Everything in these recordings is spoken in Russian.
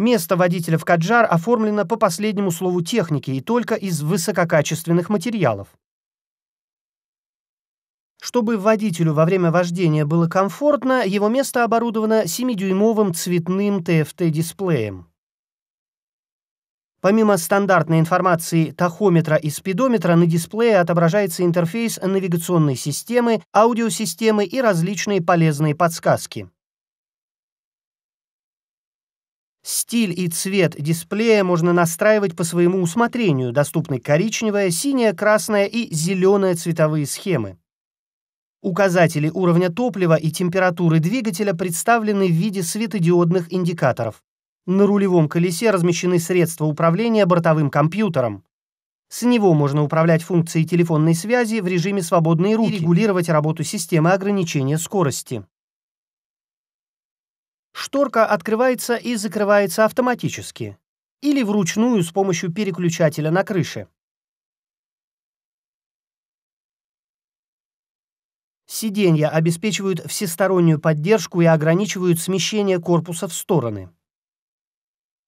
Место водителя в Каджар оформлено по последнему слову техники и только из высококачественных материалов. Чтобы водителю во время вождения было комфортно, его место оборудовано 7-дюймовым цветным TFT-дисплеем. Помимо стандартной информации тахометра и спидометра, на дисплее отображается интерфейс навигационной системы, аудиосистемы и различные полезные подсказки. Стиль и цвет дисплея можно настраивать по своему усмотрению, доступны коричневая, синяя, красная и зеленая цветовые схемы. Указатели уровня топлива и температуры двигателя представлены в виде светодиодных индикаторов. На рулевом колесе размещены средства управления бортовым компьютером. С него можно управлять функцией телефонной связи в режиме свободной руки и регулировать работу системы ограничения скорости шторка открывается и закрывается автоматически или вручную с помощью переключателя на крыше. Сиденья обеспечивают всестороннюю поддержку и ограничивают смещение корпуса в стороны.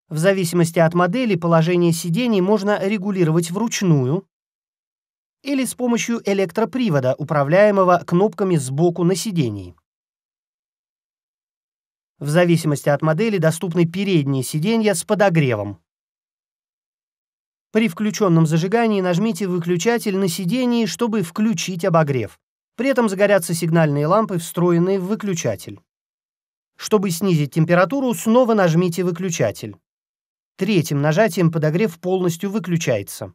В зависимости от модели положение сидений можно регулировать вручную или с помощью электропривода, управляемого кнопками сбоку на сидении. В зависимости от модели доступны передние сиденья с подогревом. При включенном зажигании нажмите выключатель на сидении, чтобы включить обогрев. При этом загорятся сигнальные лампы, встроенные в выключатель. Чтобы снизить температуру, снова нажмите выключатель. Третьим нажатием подогрев полностью выключается.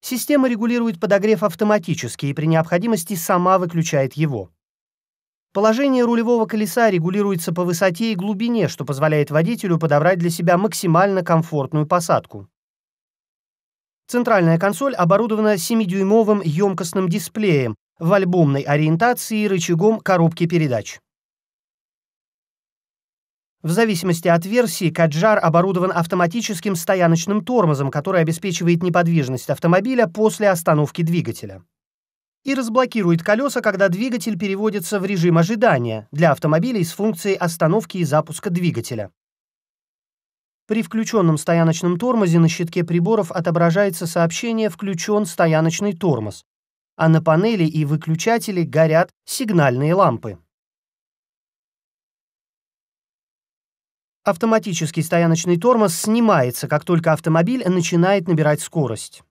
Система регулирует подогрев автоматически и при необходимости сама выключает его. Положение рулевого колеса регулируется по высоте и глубине, что позволяет водителю подобрать для себя максимально комфортную посадку. Центральная консоль оборудована 7-дюймовым емкостным дисплеем в альбомной ориентации и рычагом коробки передач. В зависимости от версии, Каджар оборудован автоматическим стояночным тормозом, который обеспечивает неподвижность автомобиля после остановки двигателя и разблокирует колеса, когда двигатель переводится в режим ожидания для автомобилей с функцией остановки и запуска двигателя. При включенном стояночном тормозе на щитке приборов отображается сообщение «Включен стояночный тормоз», а на панели и выключателе горят сигнальные лампы. Автоматический стояночный тормоз снимается, как только автомобиль начинает набирать скорость.